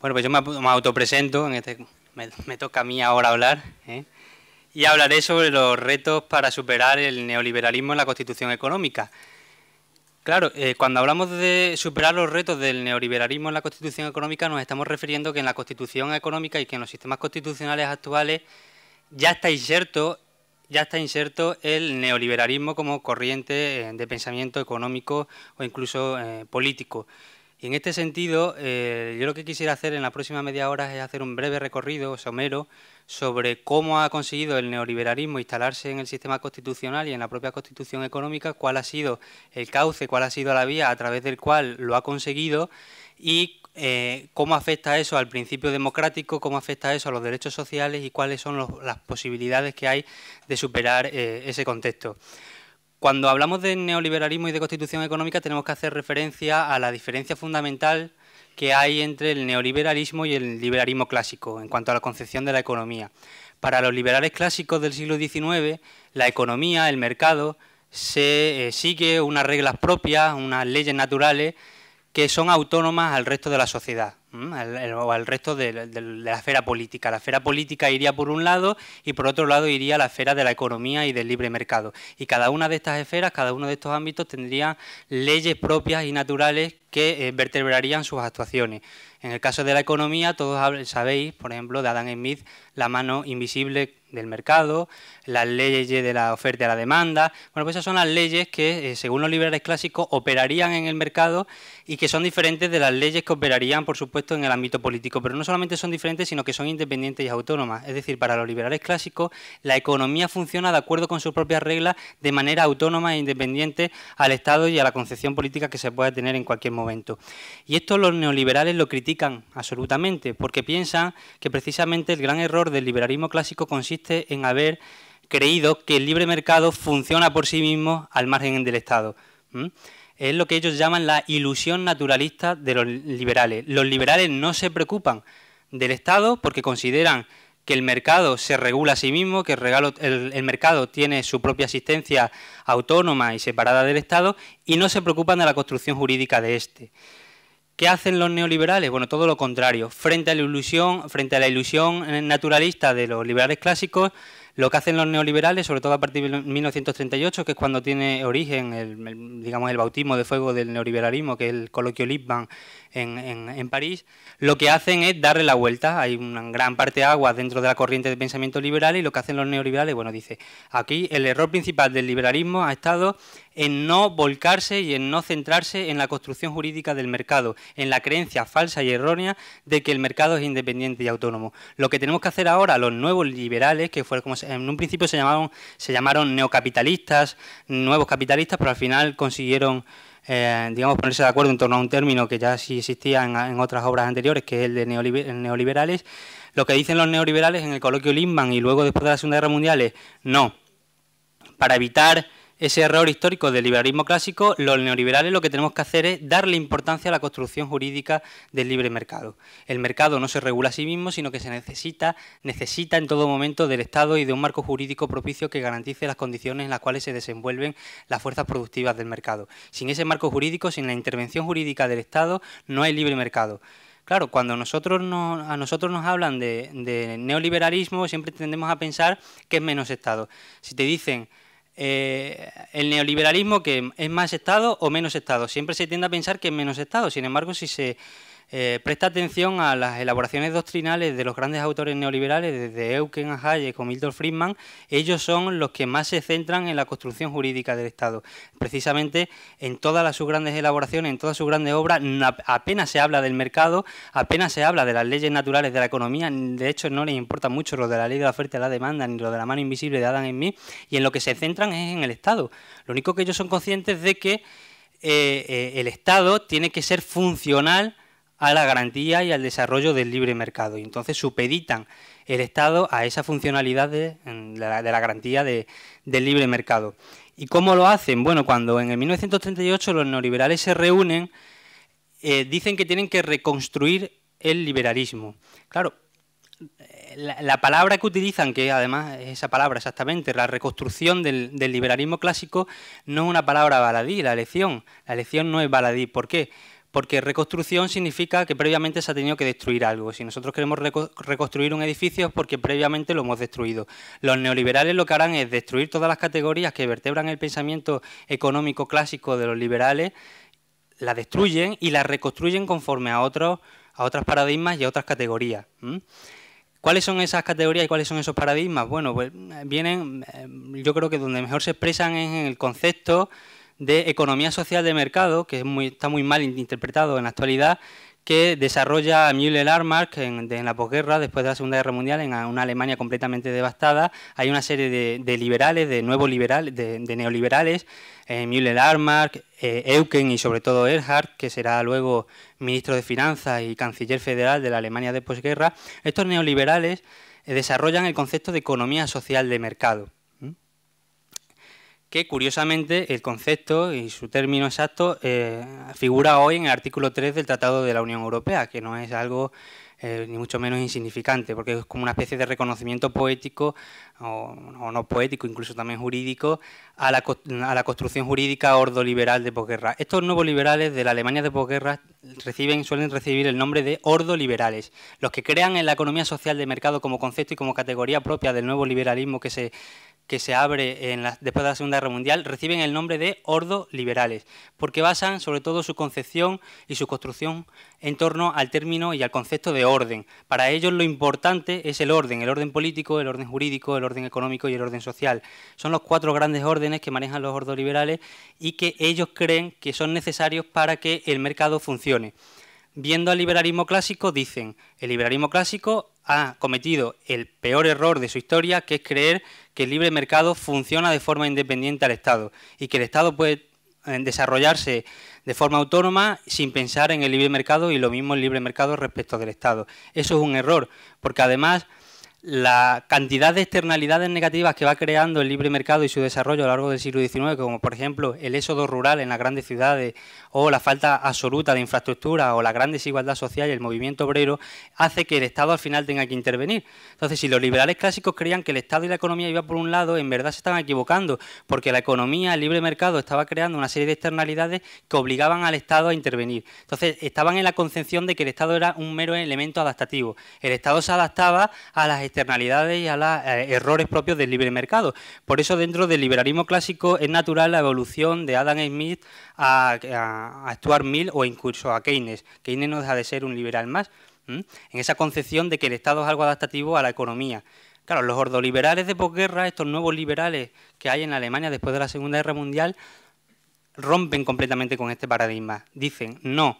Bueno, pues yo me, autopresento, en este, me, toca a mí ahora hablar, ¿eh? y hablaré sobre los retos para superar el neoliberalismo en la constitución económica. Claro, eh, cuando hablamos de superar los retos del neoliberalismo en la constitución económica, nos estamos refiriendo que en la constitución económica y que en los sistemas constitucionales actuales ya está inserto ya está inserto el neoliberalismo como corriente eh, de pensamiento económico o incluso político. Y en este sentido, eh, yo lo que quisiera hacer en la próxima media hora es hacer un breve recorrido somero sobre cómo ha conseguido el neoliberalismo instalarse en el sistema constitucional y en la propia constitución económica, cuál ha sido el cauce, cuál ha sido la vía a través del cual lo ha conseguido y eh, cómo afecta eso al principio democrático, cómo afecta eso a los derechos sociales y cuáles son las posibilidades que hay de superar eh, ese contexto. Cuando hablamos de neoliberalismo y de constitución económica tenemos que hacer referencia a la diferencia fundamental que hay entre el neoliberalismo y el liberalismo clásico en cuanto a la concepción de la economía. Para los liberales clásicos del siglo XIX, la economía, el mercado, se eh, sigue unas reglas propias, unas leyes naturales que son autónomas al resto de la sociedad o al resto de, la esfera política. La esfera política iría por un lado y por otro lado iría la esfera de la economía y del libre mercado. Y cada una de estas esferas, cada uno de estos ámbitos tendría leyes propias y naturales que eh, vertebrarían sus actuaciones. En el caso de la economía, todos sabéis, por ejemplo, de Adam Smith, la mano invisible del mercado, las leyes de la oferta y la demanda. Bueno, pues esas son las leyes que, eh, según los liberales clásicos, operarían en el mercado y que son diferentes de las leyes que operarían, por supuesto, en el ámbito político. Pero no solamente son diferentes, sino que son independientes y autónomas. Es decir, para los liberales clásicos, la economía funciona de acuerdo con sus propias reglas, de manera autónoma e independiente al Estado y a la concepción política que se pueda tener en cualquier momento. Y esto los neoliberales lo critican absolutamente, porque piensan que precisamente el gran error del liberalismo clásico consiste en haber creído que el libre mercado funciona por sí mismo al margen del Estado. Es lo que ellos llaman la ilusión naturalista de los liberales. Los liberales no se preocupan del Estado porque consideran que el mercado se regula a sí mismo, que el, el, mercado tiene su propia asistencia autónoma y separada del Estado y no se preocupan de la construcción jurídica de este. ¿Qué hacen los neoliberales? Bueno, todo lo contrario. Frente a la ilusión, frente a la ilusión eh, naturalista de los liberales clásicos, lo que hacen los neoliberales, sobre todo a partir de 1938, que es cuando tiene origen el, digamos, el bautismo de fuego del neoliberalismo, que es el coloquio Lippmann en, París, lo que hacen es darle la vuelta. Hay una gran parte de agua dentro de la corriente de pensamiento liberal y lo que hacen los neoliberales, bueno, dice, aquí el error principal del liberalismo ha estado en no volcarse y en no centrarse en la construcción jurídica del mercado, en la creencia falsa y errónea de que el mercado es independiente y autónomo. Lo que tenemos que hacer ahora, los nuevos liberales, que como en un principio se llamaron, se llamaron neocapitalistas, nuevos capitalistas, pero al final consiguieron eh, digamos, ponerse de acuerdo en torno a un término que ya sí existía en, otras obras anteriores, que es el de neoliberales. Lo que dicen los neoliberales en el coloquio Lindman y luego después de la Segunda Guerra Mundial es no, para evitar ese error histórico del liberalismo clásico, los neoliberales lo que tenemos que hacer es darle importancia a la construcción jurídica del libre mercado. El mercado no se regula a sí mismo, sino que se necesita, necesita en todo momento del Estado y de un marco jurídico propicio que garantice las condiciones en las cuales se desenvuelven las fuerzas productivas del mercado. Sin ese marco jurídico, sin la intervención jurídica del Estado, no hay libre mercado. Claro, cuando nosotros a nosotros nos hablan de, de neoliberalismo, siempre tendemos a pensar que es menos Estado. Si te dicen eh, el neoliberalismo que es más Estado o menos Estado. Siempre se tiende a pensar que es menos Estado. Sin embargo, si se eh, presta atención a las elaboraciones doctrinales de los grandes autores neoliberales, desde Eugen a Hayek o Milton Friedman, ellos son los que más se centran en la construcción jurídica del Estado. Precisamente en todas sus grandes elaboraciones, en todas sus grandes obras, apenas se habla del mercado, apenas se habla de las leyes naturales de la economía, de hecho no les importa mucho lo de la ley de la oferta y la demanda, ni lo de la mano invisible de Adam Smith, y en lo que se centran es en el Estado. Lo único que ellos son conscientes de que eh, eh, el Estado tiene que ser funcional a la garantía y al desarrollo del libre mercado. Y entonces supeditan el Estado a esa funcionalidad de, la, garantía del libre mercado. ¿Y cómo lo hacen? Bueno, cuando en el 1938 los neoliberales se reúnen, eh, dicen que tienen que reconstruir el liberalismo. Claro, la, palabra que utilizan, que además es esa palabra exactamente, la reconstrucción del, del liberalismo clásico, no es una palabra baladí, la elección. La elección no es baladí. ¿Por qué? porque reconstrucción significa que previamente se ha tenido que destruir algo. Si nosotros queremos reconstruir un edificio es porque previamente lo hemos destruido. Los neoliberales lo que harán es destruir todas las categorías que vertebran el pensamiento económico clásico de los liberales, la destruyen y la reconstruyen conforme a otros a otros paradigmas y a otras categorías. ¿Cuáles son esas categorías y cuáles son esos paradigmas? Bueno, pues eh, vienen, eh, yo creo que donde mejor se expresan es en el concepto de economía social de mercado, que está muy mal interpretado en la actualidad, que desarrolla Müller Armark en, la posguerra, después de la Segunda Guerra Mundial, en una Alemania completamente devastada. Hay una serie de, liberales, de nuevos liberales, de, neoliberales, eh, Müller Armark, eh, Eucken y sobre todo Erhard, que será luego ministro de Finanzas y canciller federal de la Alemania de posguerra. Estos neoliberales eh, desarrollan el concepto de economía social de mercado que curiosamente el concepto y su término exacto eh, figura hoy en el artículo 3 del Tratado de la Unión Europea, que no es algo eh, ni mucho menos insignificante, porque es como una especie de reconocimiento poético, o, no poético, incluso también jurídico, a la, construcción jurídica ordoliberal de posguerra. Estos nuevos liberales de la Alemania de posguerra reciben, suelen recibir el nombre de ordoliberales, los que crean en la economía social de mercado como concepto y como categoría propia del nuevo liberalismo que se que se abre en después de la Segunda Guerra Mundial reciben el nombre de ordoliberales, liberales, porque basan sobre todo su concepción y su construcción en torno al término y al concepto de orden. Para ellos lo importante es el orden, el orden político, el orden jurídico, el orden económico y el orden social. Son los cuatro grandes órdenes que manejan los ordoliberales liberales y que ellos creen que son necesarios para que el mercado funcione. Viendo al liberalismo clásico, dicen, el liberalismo clásico ha cometido el peor error de su historia, que es creer que el libre mercado funciona de forma independiente al Estado y que el Estado puede eh, desarrollarse de forma autónoma sin pensar en el libre mercado y lo mismo el libre mercado respecto del Estado. Eso es un error, porque además la cantidad de externalidades negativas que va creando el libre mercado y su desarrollo a lo largo del siglo XIX, como por ejemplo el éxodo rural en las grandes ciudades o la falta absoluta de infraestructura o la gran desigualdad social y el movimiento obrero, hace que el Estado al final tenga que intervenir. Entonces, si los liberales clásicos creían que el Estado y la economía iban por un lado, en verdad se estaban equivocando, porque la economía, el libre mercado, estaba creando una serie de externalidades que obligaban al Estado a intervenir. Entonces, estaban en la concepción de que el Estado era un mero elemento adaptativo. El Estado se adaptaba a las externalidades y a los eh, errores propios del libre mercado. Por eso dentro del liberalismo clásico es natural la evolución de Adam Smith a, Stuart Mill o incluso a Keynes. Keynes no deja de ser un liberal más, en esa concepción de que el Estado es algo adaptativo a la economía. Claro, los ordoliberales de posguerra, estos nuevos liberales que hay en Alemania después de la Segunda Guerra Mundial, rompen completamente con este paradigma. Dicen, no,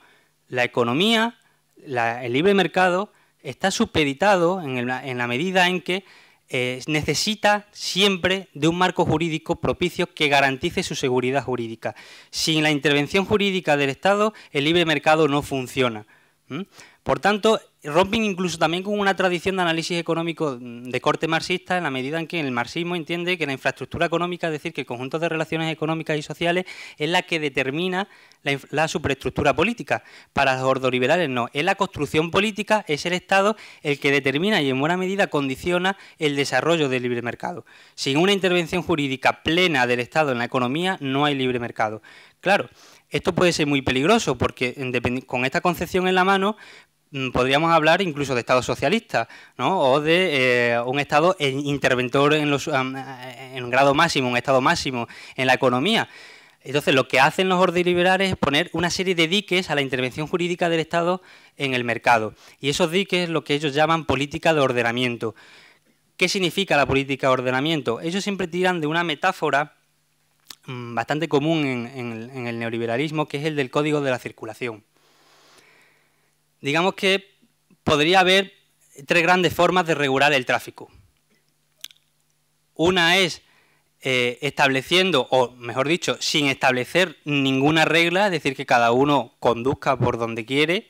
la economía, el libre mercado está supeditado en, la medida en que eh, necesita siempre de un marco jurídico propicio que garantice su seguridad jurídica. Sin la intervención jurídica del Estado, el libre mercado no funciona. Por tanto, rompen incluso también con una tradición de análisis económico mm, de corte marxista en la medida en que el marxismo entiende que la infraestructura económica, es decir, que el conjunto de relaciones económicas y sociales es la que determina la, la superestructura política. Para los ordoliberales no, es la construcción política, es el Estado el que determina y en buena medida condiciona el desarrollo del libre mercado. Sin una intervención jurídica plena del Estado en la economía no hay libre mercado. Claro, esto puede ser muy peligroso porque con esta concepción en la mano Mm, podríamos hablar incluso de Estado socialista, O de eh, un Estado interventor en, los, eh, grado máximo, un Estado máximo en la economía. Entonces, lo que hacen los ordiliberales es poner una serie de diques a la intervención jurídica del Estado en el mercado. Y esos diques es lo que ellos llaman política de ordenamiento. ¿Qué significa la política de ordenamiento? Ellos siempre tiran de una metáfora mm, bastante común en el neoliberalismo, que es el del código de la circulación digamos que podría haber tres grandes formas de regular el tráfico. Una es eh, estableciendo, o mejor dicho, sin establecer ninguna regla, es decir, que cada uno conduzca por donde quiere,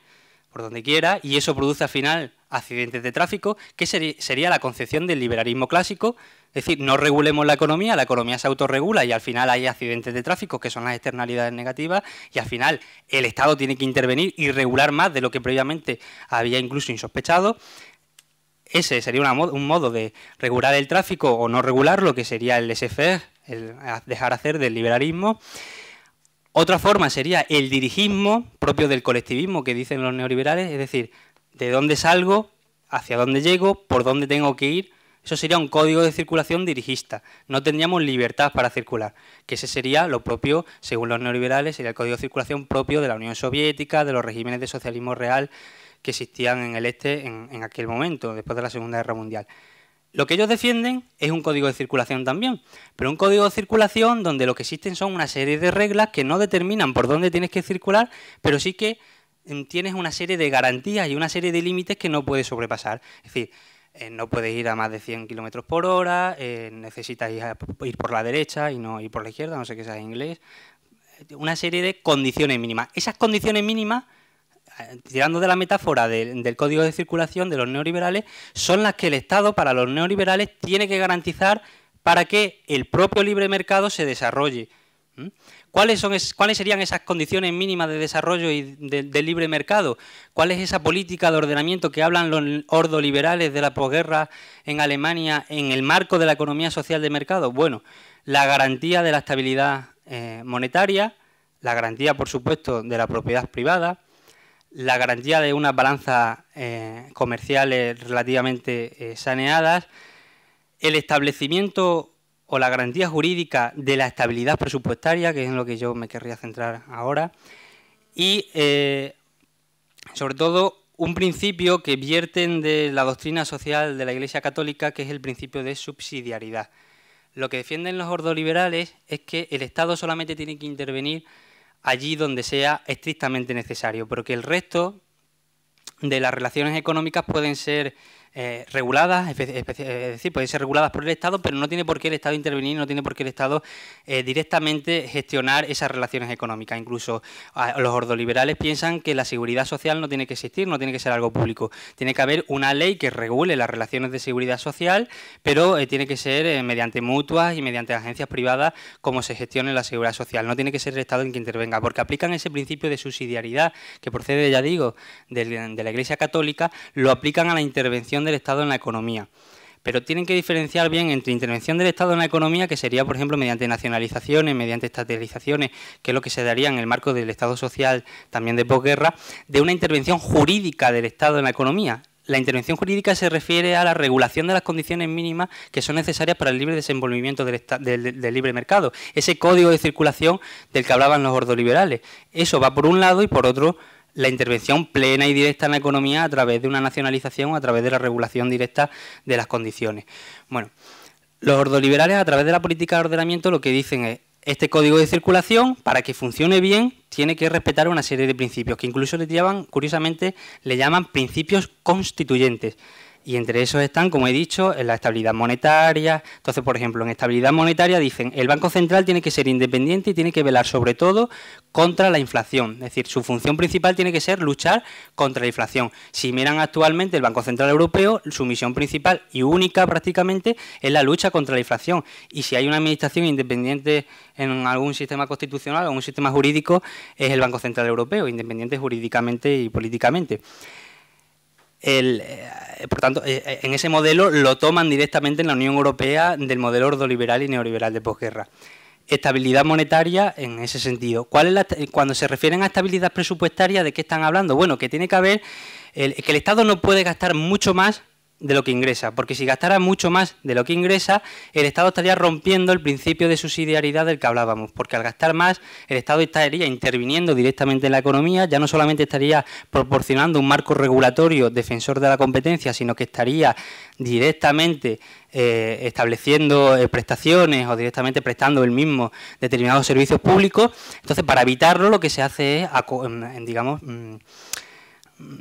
por donde quiera y eso produce al final accidentes de tráfico, que sería la concepción del liberalismo clásico, es decir, no regulemos la economía, la economía se autorregula y al final hay accidentes de tráfico, que son las externalidades negativas, y al final el Estado tiene que intervenir y regular más de lo que previamente había incluso insospechado. Ese sería un modo de regular el tráfico o no regular lo que sería el SFE, el dejar hacer del liberalismo. Otra forma sería el dirigismo propio del colectivismo que dicen los neoliberales, es decir, de dónde salgo, hacia dónde llego, por dónde tengo que ir. Eso sería un código de circulación dirigista. No tendríamos libertad para circular, que ese sería lo propio, según los neoliberales, sería el código de circulación propio de la Unión Soviética, de los regímenes de socialismo real que existían en el este en, en aquel momento, después de la Segunda Guerra Mundial. Lo que ellos defienden es un código de circulación también, pero un código de circulación donde lo que existen son una serie de reglas que no determinan por dónde tienes que circular, pero sí que mm, tienes una serie de garantías y una serie de límites que no puedes sobrepasar. Es decir, eh, no puedes ir a más de 100 kilómetros por hora, eh, necesitas ir, ir, por la derecha y no ir por la izquierda, no sé qué sea en inglés. Una serie de condiciones mínimas. Esas condiciones mínimas tirando de la metáfora del código de circulación de los neoliberales, son las que el Estado, para los neoliberales, tiene que garantizar para que el propio libre mercado se desarrolle. ¿Mm? ¿Cuáles, son ¿Cuáles serían esas condiciones mínimas de desarrollo y del de libre mercado? ¿Cuál es esa política de ordenamiento que hablan los ordoliberales de la posguerra en Alemania en el marco de la economía social de mercado? Bueno, la garantía de la estabilidad eh, monetaria, la garantía, por supuesto, de la propiedad privada, la garantía de unas balanzas eh, comerciales relativamente eh, saneadas, el establecimiento o la garantía jurídica de la estabilidad presupuestaria, que es en lo que yo me querría centrar ahora, y eh, sobre todo un principio que vierten de la doctrina social de la Iglesia Católica, que es el principio de subsidiariedad. Lo que defienden los ordoliberales es que el Estado solamente tiene que intervenir allí donde sea estrictamente necesario, Porque el resto de las relaciones económicas pueden ser eh, reguladas, eh, es, decir, pueden ser reguladas por el Estado, pero no tiene por qué el Estado intervenir, no tiene por qué el Estado eh, directamente gestionar esas relaciones económicas. Incluso ah, los ordoliberales piensan que la seguridad social no tiene que existir, no tiene que ser algo público. Tiene que haber una ley que regule las relaciones de seguridad social, pero tiene que ser mediante mutuas y mediante agencias privadas como se gestione la seguridad social. No tiene que ser el Estado en que intervenga, porque aplican ese principio de subsidiariedad que procede, ya digo, de la Iglesia Católica, lo aplican a la intervención del Estado en la economía. Pero tienen que diferenciar bien entre intervención del Estado en la economía, que sería, por ejemplo, mediante nacionalizaciones, mediante estatalizaciones, que es lo que se daría en el marco del Estado social también de posguerra, de una intervención jurídica del Estado en la economía. La intervención jurídica se refiere a la regulación de las condiciones mínimas que son necesarias para el libre desenvolvimiento del, del, libre mercado, ese código de circulación del que hablaban los ordoliberales. Eso va por un lado y por otro la intervención plena y directa en la economía a través de una nacionalización, a través de la regulación directa de las condiciones. Bueno, los ordoliberales a través de la política de ordenamiento lo que dicen es este código de circulación, para que funcione bien, tiene que respetar una serie de principios, que incluso le llaman, curiosamente, le llaman principios constituyentes. Y entre esos están, como he dicho, en la estabilidad monetaria. Entonces, por ejemplo, en estabilidad monetaria dicen, el Banco Central tiene que ser independiente y tiene que velar sobre todo contra la inflación. Es decir, su función principal tiene que ser luchar contra la inflación. Si miran actualmente el Banco Central Europeo, su misión principal y única prácticamente es la lucha contra la inflación. Y si hay una administración independiente en algún sistema constitucional o un sistema jurídico, es el Banco Central Europeo, independiente jurídicamente y políticamente. El, eh, por tanto, eh, eh, en ese modelo lo toman directamente en la Unión Europea del modelo ordoliberal y neoliberal de posguerra. Estabilidad monetaria en ese sentido. ¿Cuál es cuando se refieren a estabilidad presupuestaria, ¿de qué están hablando? Bueno, que tiene que haber que el Estado no puede gastar mucho más de lo que ingresa, porque si gastara mucho más de lo que ingresa, el Estado estaría rompiendo el principio de subsidiariedad del que hablábamos, porque al gastar más, el Estado estaría interviniendo directamente en la economía, ya no solamente estaría proporcionando un marco regulatorio defensor de la competencia, sino que estaría directamente eh, estableciendo eh, prestaciones o directamente prestando el mismo determinados servicios públicos. Entonces, para evitarlo, lo que se hace es, digamos, mm,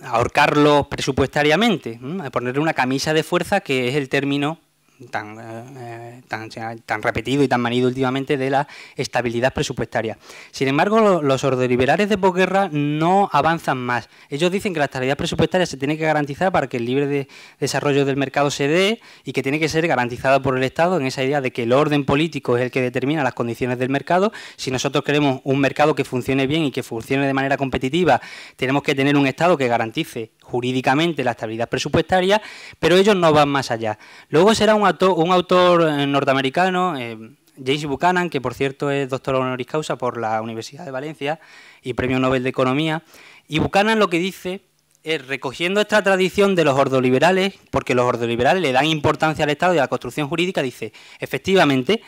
ahorcarlo presupuestariamente, a ponerle una camisa de fuerza, que es el término tan, eh, eh, tan, repetido y tan manido últimamente de la estabilidad presupuestaria. Sin embargo, los ordoliberales de posguerra no avanzan más. Ellos dicen que la estabilidad presupuestaria se tiene que garantizar para que el libre desarrollo del mercado se dé y que tiene que ser garantizada por el Estado en esa idea de que el orden político es el que determina las condiciones del mercado. Si nosotros queremos un mercado que funcione bien y que funcione de manera competitiva, tenemos que tener un Estado que garantice jurídicamente la estabilidad presupuestaria, pero ellos no van más allá. Luego será un un autor eh, norteamericano, eh, James Buchanan, que por cierto es doctor honoris causa por la Universidad de Valencia y premio Nobel de Economía. Y Buchanan lo que dice es, recogiendo esta tradición de los ordoliberales, porque los ordoliberales le dan importancia al Estado y a la construcción jurídica, dice, efectivamente,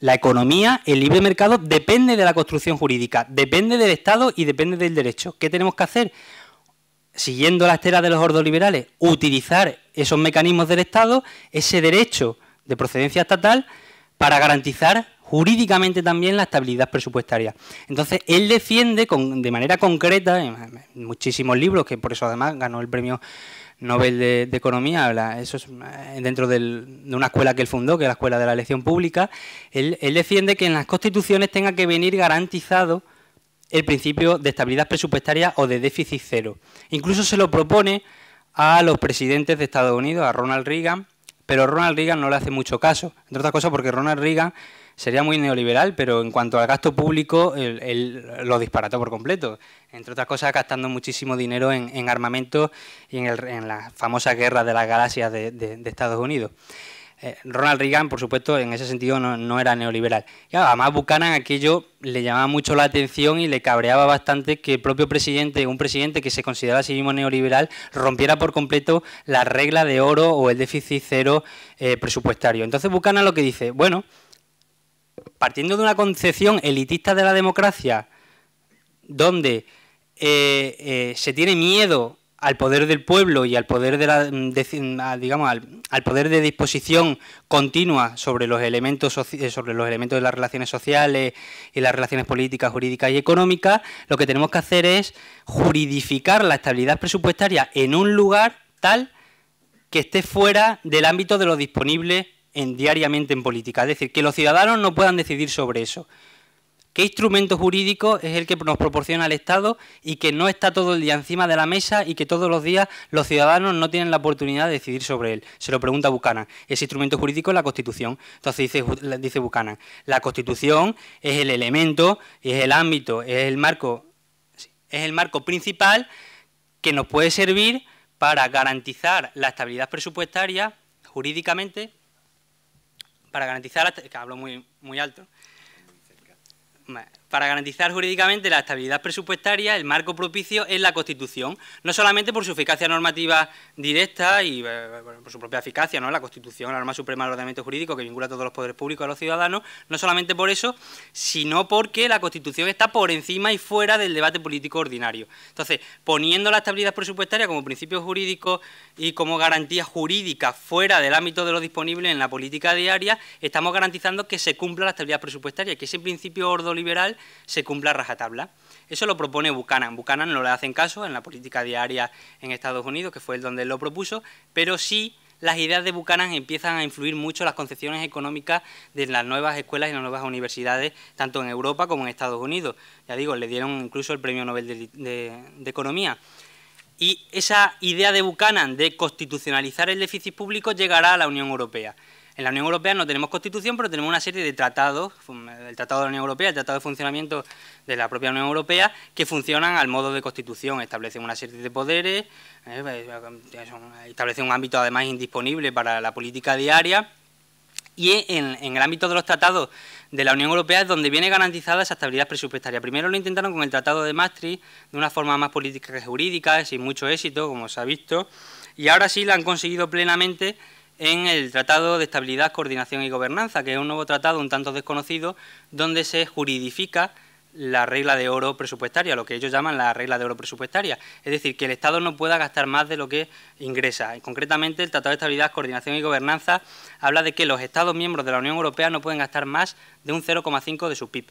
la economía, el libre mercado, depende de la construcción jurídica, depende del Estado y depende del derecho. ¿Qué tenemos que hacer? siguiendo la estela de los ordoliberales, utilizar esos mecanismos del Estado, ese derecho de procedencia estatal, para garantizar jurídicamente también la estabilidad presupuestaria. Entonces, él defiende con, de manera concreta, en muchísimos libros, que por eso además ganó el premio Nobel de, Economía, eso es eh, dentro de una escuela que él fundó, que es la Escuela de la Elección Pública, él defiende que en las constituciones tenga que venir garantizado el principio de estabilidad presupuestaria o de déficit cero. Incluso se lo propone a los presidentes de Estados Unidos, a Ronald Reagan, pero Ronald Reagan no le hace mucho caso, entre otras cosas porque Ronald Reagan sería muy neoliberal, pero en cuanto al gasto público, él, lo disparató por completo, entre otras cosas gastando muchísimo dinero en, armamento y en, la famosa guerra de las galaxias de Estados Unidos. Eh, Ronald Reagan, por supuesto, en ese sentido no, era neoliberal. además Buchanan aquello le llamaba mucho la atención y le cabreaba bastante que el propio presidente, un presidente que se consideraba a sí mismo neoliberal, rompiera por completo la regla de oro o el déficit cero eh, presupuestario. Entonces Buchanan lo que dice, bueno, partiendo de una concepción elitista de la democracia, donde eh, se tiene miedo al poder del pueblo y al poder de la mm, mm, digamos al, poder de disposición continua sobre los elementos eh, sobre los elementos de las relaciones sociales y las relaciones políticas, jurídicas y económicas, lo que tenemos que hacer es juridificar la estabilidad presupuestaria en un lugar tal que esté fuera del ámbito de lo disponible en, diariamente en política, es decir, que los ciudadanos no puedan decidir sobre eso. ¿Qué instrumento jurídico es el que nos proporciona el Estado y que no está todo el día encima de la mesa y que todos los días los ciudadanos no tienen la oportunidad de decidir sobre él? Se lo pregunta Bucana. Ese instrumento jurídico es la Constitución. Entonces dice, dice la Constitución es el elemento, es el ámbito, es el marco, es el marco principal que nos puede servir para garantizar la estabilidad presupuestaria jurídicamente, para garantizar, que hablo muy alto, man para garantizar jurídicamente la estabilidad presupuestaria, el marco propicio es la Constitución, no solamente por su eficacia normativa directa y eh, por su propia eficacia, ¿no? la Constitución, la norma suprema del ordenamiento jurídico que vincula a todos los poderes públicos a los ciudadanos, no solamente por eso, sino porque la Constitución está por encima y fuera del debate político ordinario. Entonces, poniendo la estabilidad presupuestaria como principio jurídico y como garantía jurídica fuera del ámbito de lo disponible en la política diaria, estamos garantizando que se cumpla la estabilidad presupuestaria, que ese principio ordoliberal se cumpla rajatabla. Eso lo propone Buchanan. Buchanan no le hacen caso en la política diaria en Estados Unidos, que fue el donde lo propuso, pero sí las ideas de Buchanan empiezan a influir mucho en las concepciones económicas de las nuevas escuelas y las nuevas universidades, tanto en Europa como en Estados Unidos. Ya digo, le dieron incluso el Premio Nobel de Economía. Y esa idea de Buchanan de constitucionalizar el déficit público llegará a la Unión Europea. En la Unión Europea no tenemos constitución, pero tenemos una serie de tratados, el Tratado de la Unión Europea, el Tratado de Funcionamiento de la propia Unión Europea, que funcionan al modo de constitución, establecen una serie de poderes, eh, establecen un ámbito además indisponible para la política diaria, y en, el ámbito de los tratados de la Unión Europea es donde viene garantizada esa estabilidad presupuestaria. Primero lo intentaron con el Tratado de Maastricht, de una forma más política que jurídica, sin mucho éxito, como se ha visto, y ahora sí la han conseguido plenamente en el Tratado de Estabilidad, Coordinación y Gobernanza, que es un nuevo tratado un tanto desconocido, donde se juridifica la regla de oro presupuestaria, lo que ellos llaman la regla de oro presupuestaria. Es decir, que el Estado no pueda gastar más de lo que ingresa. concretamente, el Tratado de Estabilidad, Coordinación y Gobernanza habla de que los Estados miembros de la Unión Europea no pueden gastar más de un 0,5 de su PIB,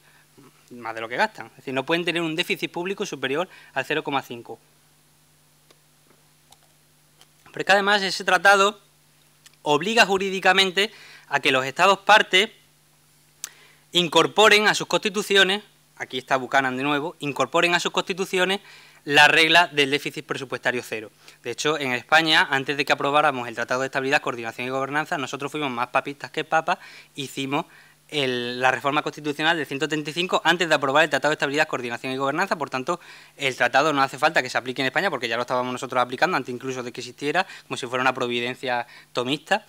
más de lo que gastan. Es decir, no pueden tener un déficit público superior al 0,5. Pero además ese tratado obliga jurídicamente a que los Estados partes incorporen a sus constituciones, aquí está Buchanan de nuevo, incorporen a sus constituciones la regla del déficit presupuestario cero. De hecho, en España, antes de que aprobáramos el Tratado de Estabilidad, Coordinación y Gobernanza, nosotros fuimos más papistas que papas, hicimos la reforma constitucional del 135 antes de aprobar el Tratado de Estabilidad, Coordinación y Gobernanza. Por tanto, el tratado no hace falta que se aplique en España porque ya lo estábamos nosotros aplicando antes incluso de que existiera, como si fuera una providencia tomista.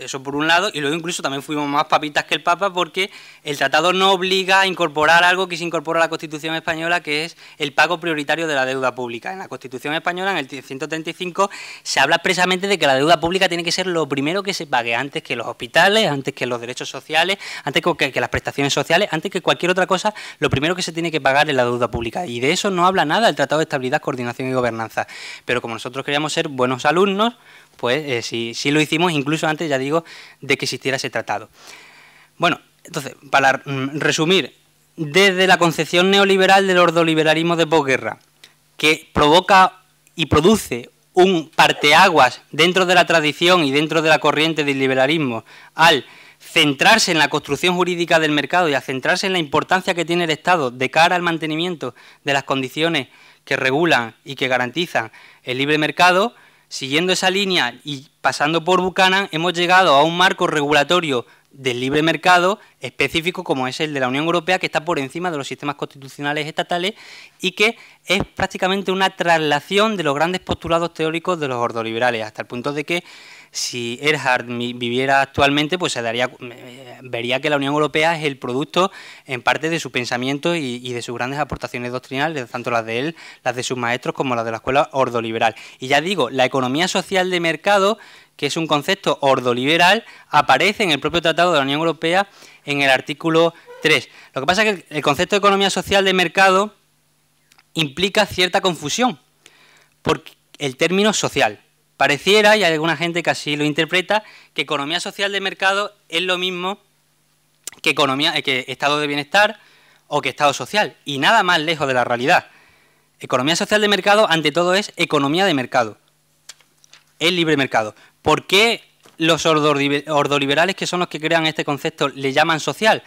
Eso por un lado, y luego incluso también fuimos más papitas que el Papa porque el tratado no obliga a incorporar algo que se incorpora a la Constitución española, que es el pago prioritario de la deuda pública. En la Constitución española, en el 135, se habla expresamente de que la deuda pública tiene que ser lo primero que se pague, antes que los hospitales, antes que los derechos sociales, antes que, que las prestaciones sociales, antes que cualquier otra cosa, lo primero que se tiene que pagar es la deuda pública. Y de eso no habla nada el Tratado de Estabilidad, Coordinación y Gobernanza. Pero como nosotros queríamos ser buenos alumnos, pues eh, sí, lo hicimos incluso antes, ya digo, de que existiera ese tratado. Bueno, entonces, para mm, resumir, desde la concepción neoliberal del ordoliberalismo de posguerra, que provoca y produce un parteaguas dentro de la tradición y dentro de la corriente del liberalismo, al centrarse en la construcción jurídica del mercado y a centrarse en la importancia que tiene el Estado de cara al mantenimiento de las condiciones que regulan y que garantizan el libre mercado, Siguiendo esa línea y pasando por Buchanan, hemos llegado a un marco regulatorio del libre mercado específico como es el de la Unión Europea, que está por encima de los sistemas constitucionales estatales y que es prácticamente una traslación de los grandes postulados teóricos de los ordoliberales, hasta el punto de que si Erhard viviera actualmente, pues eh, vería que la Unión Europea es el producto en parte de su pensamiento y, de sus grandes aportaciones doctrinales, tanto las de él, las de sus maestros, como las de la escuela ordoliberal. Y ya digo, la economía social de mercado, que es un concepto ordoliberal, aparece en el propio Tratado de la Unión Europea en el artículo 3. Lo que pasa es que el concepto de economía social de mercado implica cierta confusión, porque el término social, Pareciera, y hay alguna gente que así lo interpreta, que economía social de mercado es lo mismo que, economía, eh, que estado de bienestar o que estado social, y nada más lejos de la realidad. Economía social de mercado, ante todo, es economía de mercado. Es libre mercado. ¿Por qué los ordoliberales, que son los que crean este concepto, le llaman social?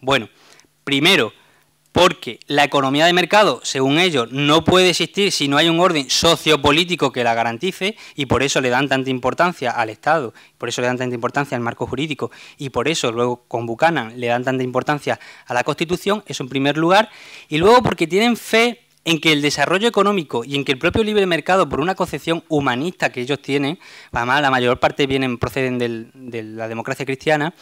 Bueno, primero, porque la economía de mercado, según ellos, no puede existir si no hay un orden sociopolítico que la garantice y por eso le dan tanta importancia al Estado, por eso le dan tanta importancia al marco jurídico y por eso luego con Buchanan le dan tanta importancia a la Constitución, eso en primer lugar, y luego porque tienen fe en que el desarrollo económico y en que el propio libre mercado, por una concepción humanista que ellos tienen, además la mayor parte vienen, proceden de la democracia cristiana,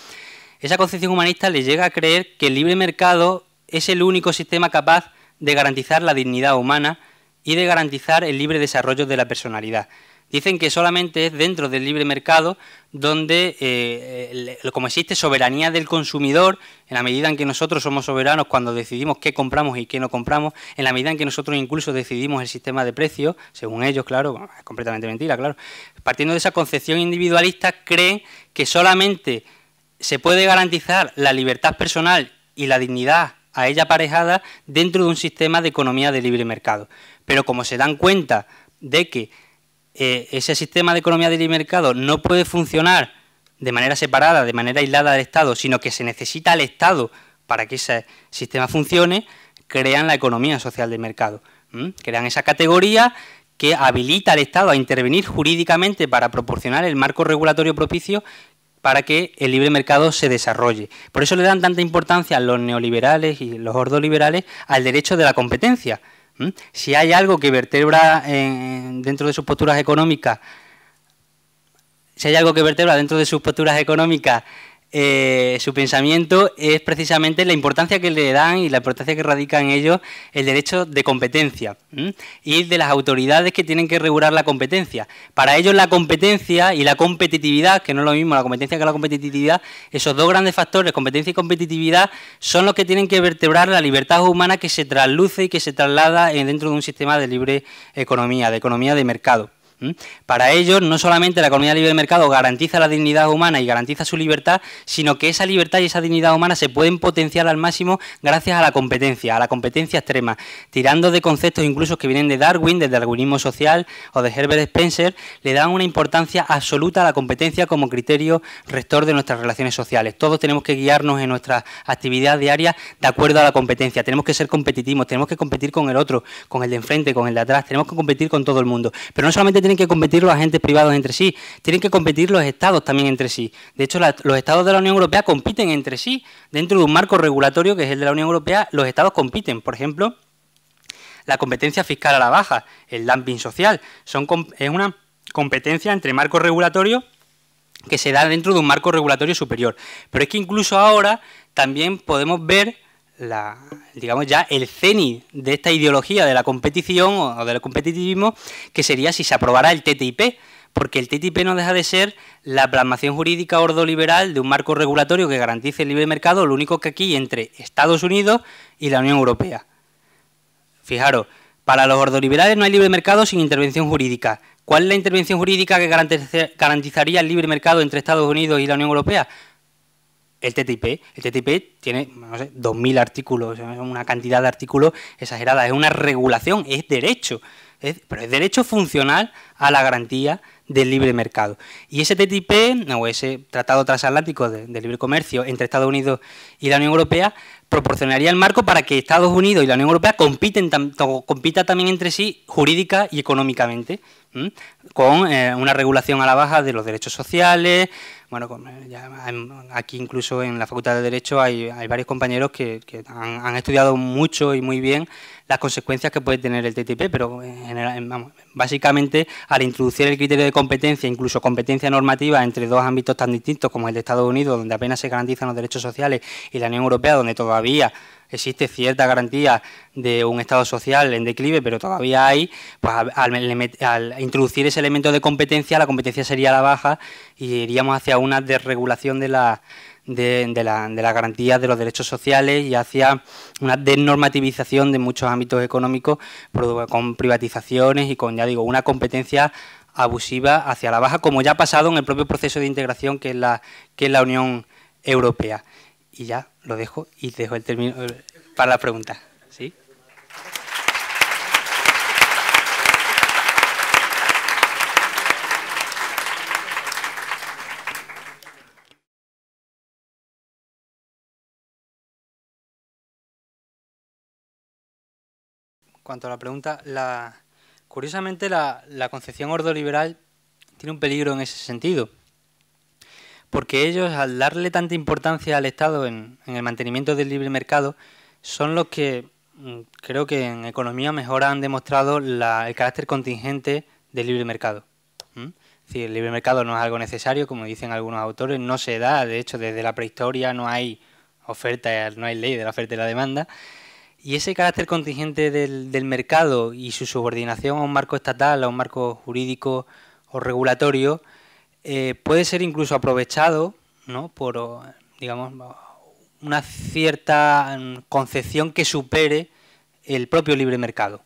esa concepción humanista les llega a creer que el libre mercado es el único sistema capaz de garantizar la dignidad humana y de garantizar el libre desarrollo de la personalidad. Dicen que solamente es dentro del libre mercado donde, eh, como existe soberanía del consumidor, en la medida en que nosotros somos soberanos cuando decidimos qué compramos y qué no compramos, en la medida en que nosotros incluso decidimos el sistema de precios, según ellos, claro, es completamente mentira, claro, partiendo de esa concepción individualista, creen que solamente se puede garantizar la libertad personal y la dignidad a ella aparejada dentro de un sistema de economía de libre mercado. Pero como se dan cuenta de que eh, ese sistema de economía de libre mercado no puede funcionar de manera separada, de manera aislada del Estado, sino que se necesita al Estado para que ese sistema funcione, crean la economía social de mercado. Crean esa categoría que habilita al Estado a intervenir jurídicamente para proporcionar el marco regulatorio propicio para que el libre mercado se desarrolle. Por eso le dan tanta importancia a los neoliberales y los ordoliberales al derecho de la competencia. Si hay algo que vertebra eh, dentro de sus posturas económicas, si hay algo que vertebra dentro de sus posturas económicas eh, su pensamiento es precisamente la importancia que le dan y la importancia que radica en ellos el derecho de competencia y de las autoridades que tienen que regular la competencia. Para ellos la competencia y la competitividad, que no es lo mismo la competencia que la competitividad, esos dos grandes factores, competencia y competitividad, son los que tienen que vertebrar la libertad humana que se trasluce y que se traslada dentro de un sistema de libre economía, de economía de mercado. Para ello, no solamente la economía libre de mercado garantiza la dignidad humana y garantiza su libertad, sino que esa libertad y esa dignidad humana se pueden potenciar al máximo gracias a la competencia, a la competencia extrema, tirando de conceptos incluso que vienen de Darwin, el darwinismo social o de Herbert Spencer, le dan una importancia absoluta a la competencia como criterio rector de nuestras relaciones sociales. Todos tenemos que guiarnos en nuestra actividad diaria de acuerdo a la competencia, tenemos que ser competitivos, tenemos que competir con el otro, con el de enfrente, con el de atrás, tenemos que competir con todo el mundo. Pero no solamente tienen que competir los agentes privados entre sí, tienen que competir los estados también entre sí. De hecho, los estados de la Unión Europea compiten entre sí dentro de un marco regulatorio que es el de la Unión Europea. Los estados compiten, por ejemplo, la competencia fiscal a la baja, el dumping social, son, es una competencia entre marcos regulatorios que se da dentro de un marco regulatorio superior. Pero es que incluso ahora también podemos ver la, digamos ya el ceni de esta ideología de la competición o del competitivismo, que sería si se aprobara el TTIP, porque el TTIP no deja de ser la plasmación jurídica ordoliberal de un marco regulatorio que garantice el libre mercado, lo único que aquí entre Estados Unidos y la Unión Europea. Fijaros, para los ordoliberales no hay libre mercado sin intervención jurídica. ¿Cuál es la intervención jurídica que garantizaría el libre mercado entre Estados Unidos y la Unión Europea? el TTIP. El TTIP tiene, no sé, 2.000 artículos, una cantidad de artículos exagerada. Es una regulación, es derecho, pero es derecho funcional a la garantía del libre mercado. Y ese TTIP, o ese Tratado Transatlántico de, Libre Comercio entre Estados Unidos y la Unión Europea, proporcionaría el marco para que Estados Unidos y la Unión Europea compiten, compita también entre sí jurídica y económicamente, con eh, una regulación a la baja de los derechos sociales, bueno, aquí incluso en la Facultad de Derecho hay, varios compañeros que, han, estudiado mucho y muy bien las consecuencias que puede tener el TTP, pero básicamente al introducir el criterio de competencia, incluso competencia normativa entre dos ámbitos tan distintos como el de Estados Unidos, donde apenas se garantizan los derechos sociales, y la Unión Europea, donde todavía existe cierta garantía de un Estado social en declive, pero todavía hay, pues al, introducir ese elemento de competencia, la competencia sería la baja y iríamos hacia una desregulación de las de, de, los derechos sociales y hacia una desnormativización de muchos ámbitos económicos con privatizaciones y con, ya digo, una competencia abusiva hacia la baja, como ya ha pasado en el propio proceso de integración que es la, que es la Unión Europea. Y ya, lo dejo y dejo el término eh, para la pregunta. ¿sí? Cuanto a la pregunta, la, curiosamente la, la concepción ordoliberal tiene un peligro en ese sentido, porque ellos al darle tanta importancia al Estado en, el mantenimiento del libre mercado, son los que mm, creo que en economía mejor han demostrado el carácter contingente del libre mercado. Es decir, el libre mercado no es algo necesario, como dicen algunos autores, no se da, de hecho desde la prehistoria no hay oferta, no hay ley de la oferta y la demanda. Y ese carácter contingente del mercado y su subordinación a un marco estatal, a un marco jurídico o regulatorio, eh, puede ser incluso aprovechado ¿no? por, eh, digamos, una cierta mm, concepción que supere el propio libre mercado.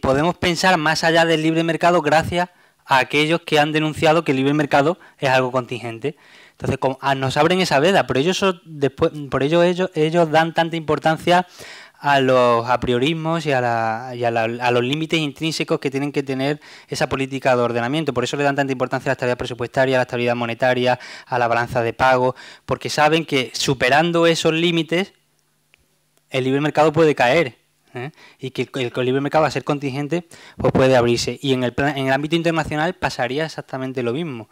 podemos pensar más allá del libre mercado gracias a aquellos que han denunciado que el libre mercado es algo contingente. Entonces, ah, nos abren esa veda, pero ellos por ello ellos, ellos dan tanta importancia a los apriorismos y, a, la, y a, los límites intrínsecos que tienen que tener esa política de ordenamiento. Por eso le dan tanta importancia a la estabilidad presupuestaria, a la estabilidad monetaria, a la balanza de pago, porque saben que superando esos límites, el libre mercado puede caer. ¿eh? Y que el, libre mercado, va a ser contingente, pues puede abrirse. Y en el, ámbito internacional pasaría exactamente lo mismo.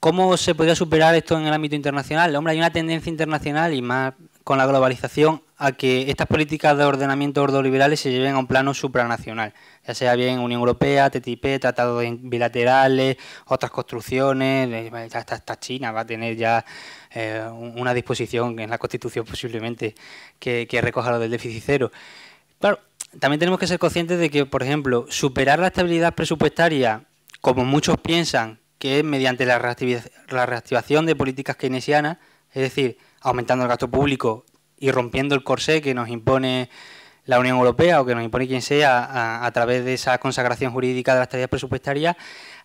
¿Cómo se podría superar esto en el ámbito internacional? Hombre, hay una tendencia internacional y más con la globalización a que estas políticas de ordenamiento ordoliberales se lleven a un plano supranacional, ya sea bien Unión Europea, TTIP, tratados bilaterales, otras construcciones, eh, ya hasta, China va a tener ya eh, una disposición en la Constitución posiblemente que, que recoja lo del déficit cero. Claro, también tenemos que ser conscientes de que, por ejemplo, superar la estabilidad presupuestaria, como muchos piensan, que es mediante la reactivación de políticas keynesianas, es decir, aumentando el gasto público y rompiendo el corsé que nos impone la Unión Europea o que nos impone quien sea a, través de esa consagración jurídica de las tareas presupuestarias,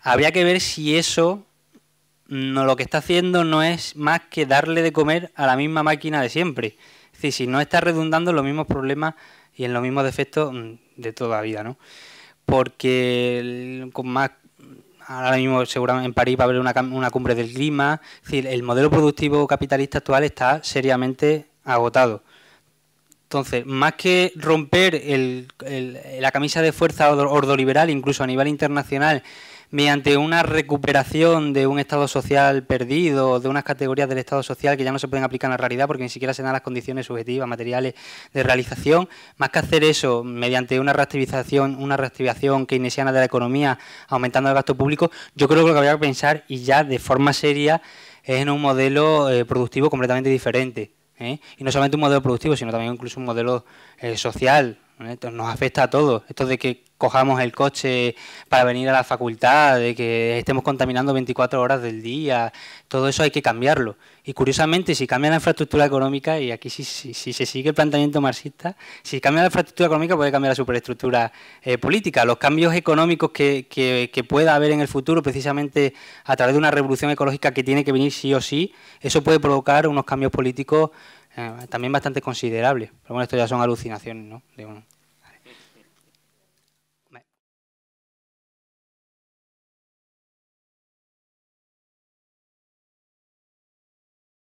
habría que ver si eso no mm, lo que está haciendo no es más que darle de comer a la misma máquina de siempre. Es decir, si no está redundando en los mismos problemas y en los mismos defectos mm, de toda la vida, ¿no? Porque con más ahora mismo seguramente en París va a haber una, cumbre del clima. Es decir, el modelo productivo capitalista actual está seriamente agotado. Entonces, más que romper la camisa de fuerza ordoliberal, incluso a nivel internacional, mediante una recuperación de un Estado social perdido, de unas categorías del Estado social que ya no se pueden aplicar en la realidad porque ni siquiera se dan las condiciones subjetivas, materiales de realización, más que hacer eso mediante una reactivización, una reactivación keynesiana de la economía, aumentando el gasto público, yo creo que lo que habría que pensar y ya de forma seria es en un modelo eh, productivo completamente diferente. ¿eh? Y no solamente un modelo productivo, sino también incluso un modelo eh, social, esto nos afecta a todos. Esto de que cojamos el coche para venir a la facultad, de que estemos contaminando 24 horas del día, todo eso hay que cambiarlo. Y curiosamente, si cambia la infraestructura económica, y aquí sí se sigue el planteamiento marxista, si cambia la infraestructura económica puede cambiar la superestructura eh, política. Los cambios económicos que, pueda haber en el futuro, precisamente a través de una revolución ecológica que tiene que venir sí o sí, eso puede provocar unos cambios políticos eh, también bastante considerables. Pero bueno, esto ya son alucinaciones, ¿no? De